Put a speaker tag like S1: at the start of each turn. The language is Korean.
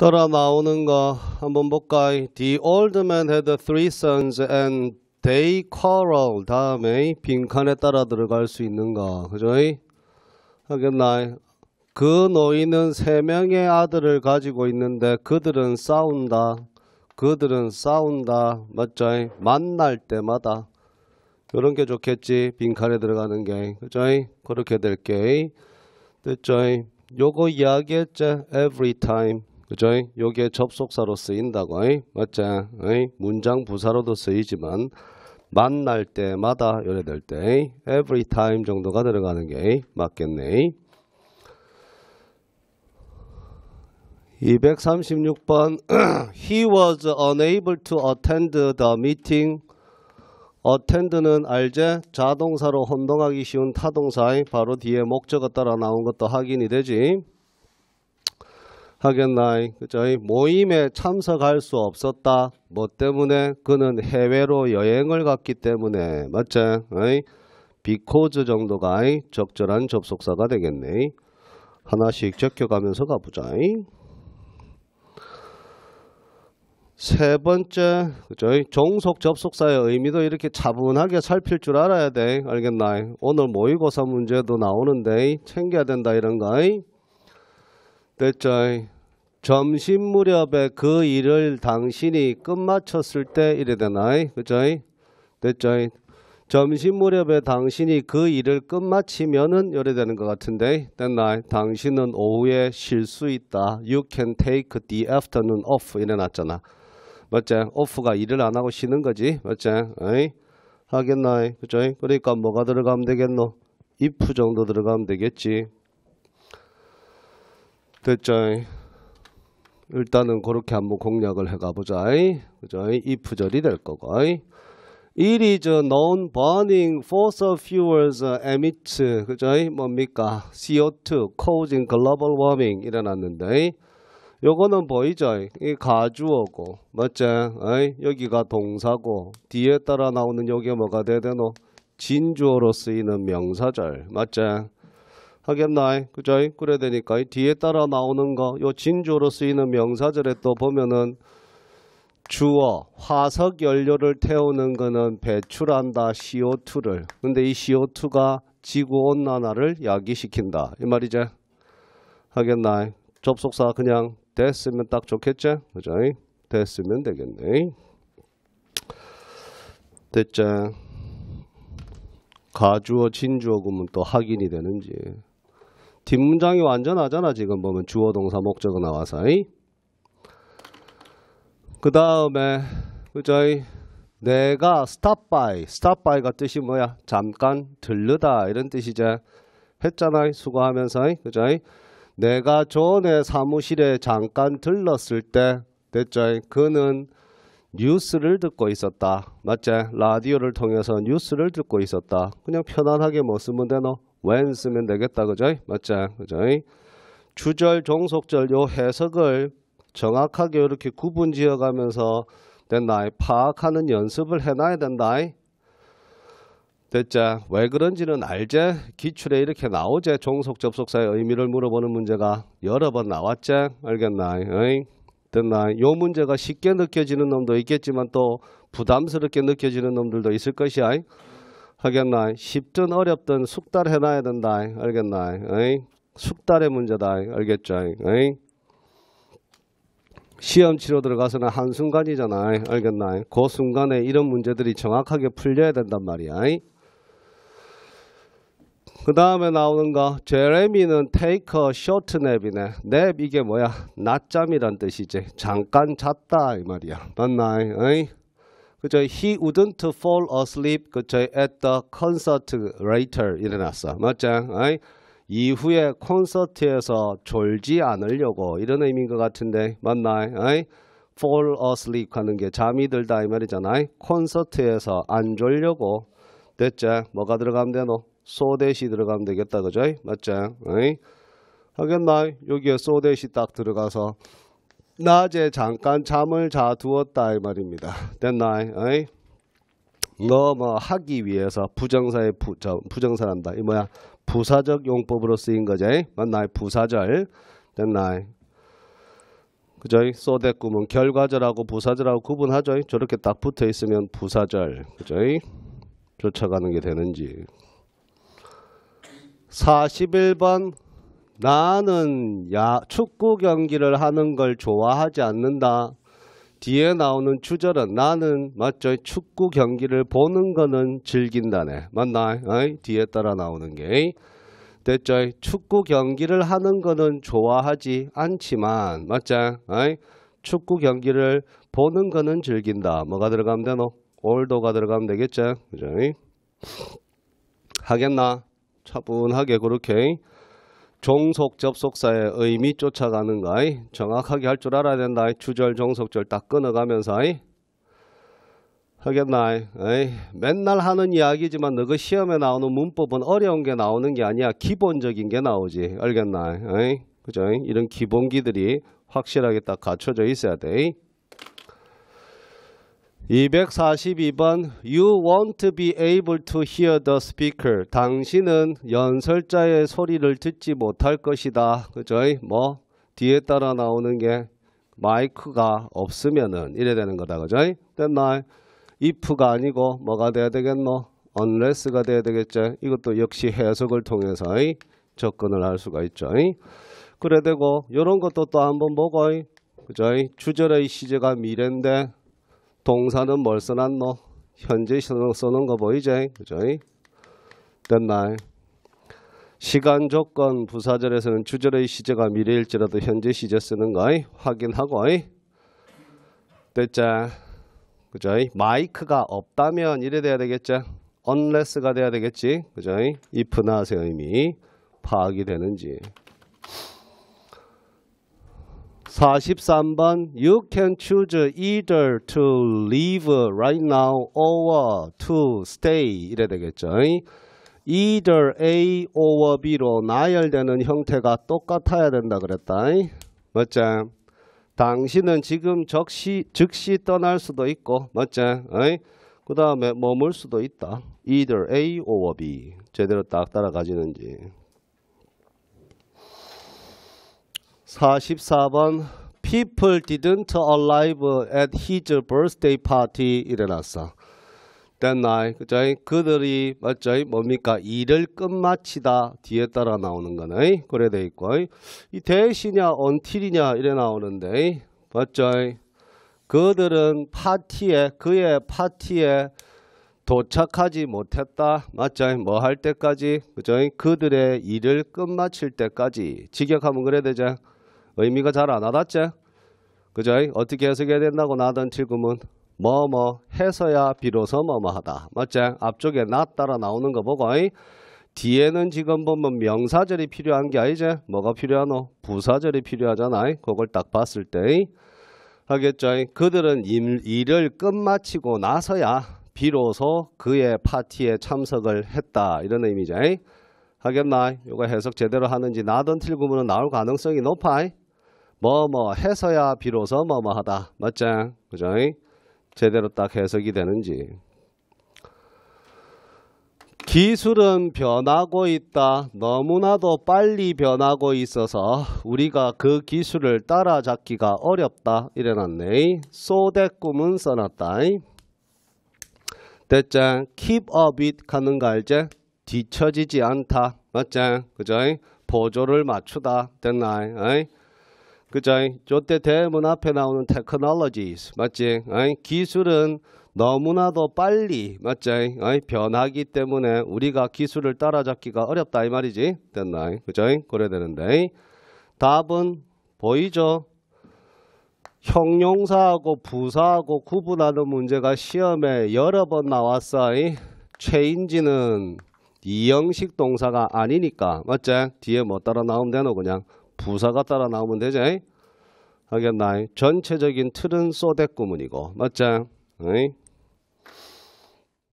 S1: 따라 나오는 거 한번 볼까요? The old man had three sons and they quarrel 다음에 빈칸에 따라 들어갈 수 있는가 그죠? 하겠나그 노인은 세 명의 아들을 가지고 있는데 그들은 싸운다. 그들은 싸운다. 맞죠? 만날 때마다. 이런 게 좋겠지. 빈칸에 들어가는 게. 그죠? 그렇게 될게. 됐죠? 요거 이야기했죠? Every time. 그죠? 요게 접속사로 쓰인다고. 이? 맞자. 문장 부사로도 쓰이지만 만날 때마다 요래 될때 every time 정도가 들어가는 게 맞겠네. 236번 he was unable to attend the meeting attend는 알제 자동사로 혼동하기 쉬운 타동사의 바로 뒤에 목적어 따라 나온 것도 확인이 되지. 하겠나이 그저희 모임에 참석할 수 없었다 뭐 때문에 그는 해외로 여행을 갔기 때문에 맞지 어이? b e c 정도가 이 적절한 접속사가 되겠네 하나씩 적혀가면서 가보자 이. 세 번째 저희 종속 접속사의 의미도 이렇게 차분하게 살필 줄 알아야 돼 알겠나 오늘 모의고사 문제도 나오는데 챙겨야 된다 이런 거이 몇절 점심 무렵에 그 일을 당신이 끝마쳤을 때 이래 되나이 그죠이 됐죠 점심 무렵에 당신이 그 일을 끝마치면은 이래 되는 것 같은데 됐나 당신은 오후에 쉴 수 있다 you can take the afternoon off 이래 놨잖아 맞지 오프가 일을 안 하고 쉬는 거지 맞지 에이 하겠나이 그죠 그러니까 뭐가 들어가면 되겠노 if 정도 들어가면 되겠지 됐죠? 일단은 그렇게 한번 공략을 해가보자. 그죠? if 절이 될 거고. It is known burning fossil fuels emits 그죠? 뭡니까? CO2 causing global warming 일어났는데 요거는 보이죠? 이 가주어고 맞죠? 여기가 동사고 뒤에 따라 나오는 요게 뭐가 되되노? 진주어로 쓰이는 명사절 맞죠? 하겠나이 그죠? 그래야 되니까 이 뒤에 따라 나오는 거 요 진주로 쓰이는 명사절에 또 보면은 주어 화석 연료를 태우는 거는 배출한다 CO2를 근데 이 CO2가 지구 온난화를 야기시킨다 이 말이죠 하겠나이 접속사 그냥 됐으면 딱 좋겠지 그죠? 됐으면 되겠네 됐죠 가주어 진주어 그러면 또 확인이 되는지 뒷문장이 완전하잖아 지금 보면 주어 동사 목적어 나와서 그 다음에 그저이 내가 stop by stop by가 뜻이 뭐야 잠깐 들르다 이런 뜻이지 했잖아 수고하면서 그죠 내가 전에 사무실에 잠깐 들렀을 때 됐죠 그는 뉴스를 듣고 있었다 맞지 라디오를 통해서 뉴스를 듣고 있었다 그냥 편안하게 뭐 쓰면 되노 when 쓰면 되겠다 그죠? 맞죠? 그죠? 주절, 종속절 요 해석을 정확하게 이렇게 구분 지어가면서 된나이 파악하는 연습을 해놔야 된다이 됐자 왜 그런지는 알제 기출에 이렇게 나오제 종속 접속사의 의미를 물어보는 문제가 여러 번 나왔제 알겠나 이 됐나 요 문제가 쉽게 느껴지는 놈도 있겠지만 또 부담스럽게 느껴지는 놈들도 있을 것이야 하겠나? 쉽든 어렵든 숙달 해놔야 된다. 알겠나? 어이? 숙달의 문제다. 알겠죠? 어이? 시험 치료 들어가서는 한순간이잖아. 알겠나? 그 순간에 이런 문제들이 정확하게 풀려야 된단 말이야. 그 다음에 나오는 거 제레미는 take a short nap이네. nap 이게 뭐야? 낮잠이란 뜻이지. 잠깐 잤다 이 말이야. 맞나? 어이? 그죠? He wouldn't fall asleep 그죠? at the concert later 일어났어. 맞죠? 아이? 이후에 콘서트에서 졸지 않으려고 이런 의미인 것 같은데 맞나요? 아이? fall asleep 하는 게 잠이 들다 이 말이잖아요. 콘서트에서 안 졸려고 됐죠? 뭐가 들어가면 되노? 소대시 들어가면 되겠다 그죠? 맞죠? 아이? 하겠나요? 여기에 소대시 딱 들어가서 낮에 잠깐 잠을 자 두었다 이 말입니다. t h a 너뭐 하기 위해서 부정사의 부, 저, 부정사란다. 이 뭐야? 부사적 용법으로 쓰인 거죠. 맞나요? 부사절. That n i 소대꿈은 결과절하고 부사절하고 구분하죠. 저렇게 딱 붙어 있으면 부사절. 그죠? 쫓아가는 게 되는지. 41번 나는 야 축구 경기를 하는 걸 좋아하지 않는다. 뒤에 나오는 주절은 나는 맞죠? 축구 경기를 보는 거는 즐긴다네. 맞나? 어이? 뒤에 따라 나오는 게. 됐죠? 축구 경기를 하는 거는 좋아하지 않지만 맞죠? 어이? 축구 경기를 보는 거는 즐긴다. 뭐가 들어가면 되노? 올도가 들어가면 되겠죠? 그죠? 하겠나? 차분하게 그렇게 종속 접속사의 의미 쫓아가는 거이 정확하게 할 줄 알아야 된다 이 주절 종속절 딱 끊어가면서 이 하겠나 에이, 맨날 하는 이야기지만 너 그 시험에 나오는 문법은 어려운 게 나오는 게 아니야 기본적인 게 나오지 알겠나 에이? 그죠? 이런 기본기들이 확실하게 딱 갖춰져 있어야 돼 242번 You won't be able to hear the speaker. 당신은 연설자의 소리를 듣지 못할 것이다. 그죠? 뭐 뒤에 따라 나오는 게 마이크가 없으면은 이래 되는 거다. 그죠? 됐나? if가 아니고 뭐가 돼야 되겠노? unless가 돼야 되겠죠. 이것도 역시 해석을 통해서 접근을 할 수가 있죠. 그래 되고 요런 것도 또 한번 보고 그죠? 주절의 시제가 미래인데 동사는 뭘 쓰난 뭐 현재 쓰는, 쓰는 거 보이지? 그죠? 됐나요? 시간 조건 부사절에서는 주절의 시제가 미래일지라도 현재 시제 쓰는 거 확인하고 됐자 그죠? 마이크가 없다면 이래 돼야 되겠죠? unless가 돼야 되겠지? 그죠? if나 세 의미 파악이 되는지 43번 You can choose either to leave right now or to stay 이래 되겠죠. either A or B로 나열되는 형태가 똑같아야 된다 그랬다. 맞죠 당신은 지금 즉시, 즉시 떠날 수도 있고 맞지? 그 다음에 머물 수도 있다. either A or B 제대로 딱 따라가지는지 44번 People didn't arrive at his birthday party 일어났어. That night, 그죠? 그들이 맞죠? 뭡니까? 일을 끝마치다 뒤에 따라 나오는 거네. 그래 돼 있고 이 대신이냐 언틸이냐 이래 나오는데 맞죠? 그들은 파티에 그의 파티에 도착하지 못했다. 맞죠? 뭐할 때까지 그죠? 그들의 일을 끝마칠 때까지 직역하면 그래 되죠. 의미가 잘 안 와닿지? 그죠? 어떻게 해석해야 된다고 나던 지금은 뭐 뭐 해서야 비로소 뭐뭐하다. 맞지? 앞쪽에 나 따라 나오는 거 보고 이? 뒤에는 지금 보면 명사절이 필요한 게 아니지? 뭐가 필요하노? 부사절이 필요하잖아. 그걸 딱 봤을 때 하겠죠. 그들은 일을 끝마치고 나서야 비로소 그의 파티에 참석을 했다. 이런 의미죠. 하겠나? 이거 해석 제대로 하는지 나던 틀구문은 나올 가능성이 높아. 뭐뭐 뭐, 해서야 비로소 뭐뭐하다 맞짱 그죠? 제대로 딱 해석이 되는지 기술은 변하고 있다. 너무나도 빨리 변하고 있어서 우리가 그 기술을 따라잡기가 어렵다. 이래놨네. 소대 꿈은 써놨다. 됐짱 keep up it 하는 거 알제? 뒤처지지 않다. 맞짱? 그죠? 보조를 맞추다. 됐나? 이 그죠? 저때 대문 앞에 나오는 technologies 맞지? 아이, 기술은 너무나도 빨리 맞지? 아이, 변하기 때문에 우리가 기술을 따라잡기가 어렵다 이 말이지 됐나? 그죠? 그래야 되는데 아이? 답은 보이죠? 형용사하고 부사하고 구분하는 문제가 시험에 여러 번 나왔어. 아이? 체인지는 이형식 동사가 아니니까 맞지? 뒤에 뭐 따라 나오면 되노 그냥. 부사가 따라 나오면 되지 알겠나 전체적인 틀은 소대 구문이고 맞자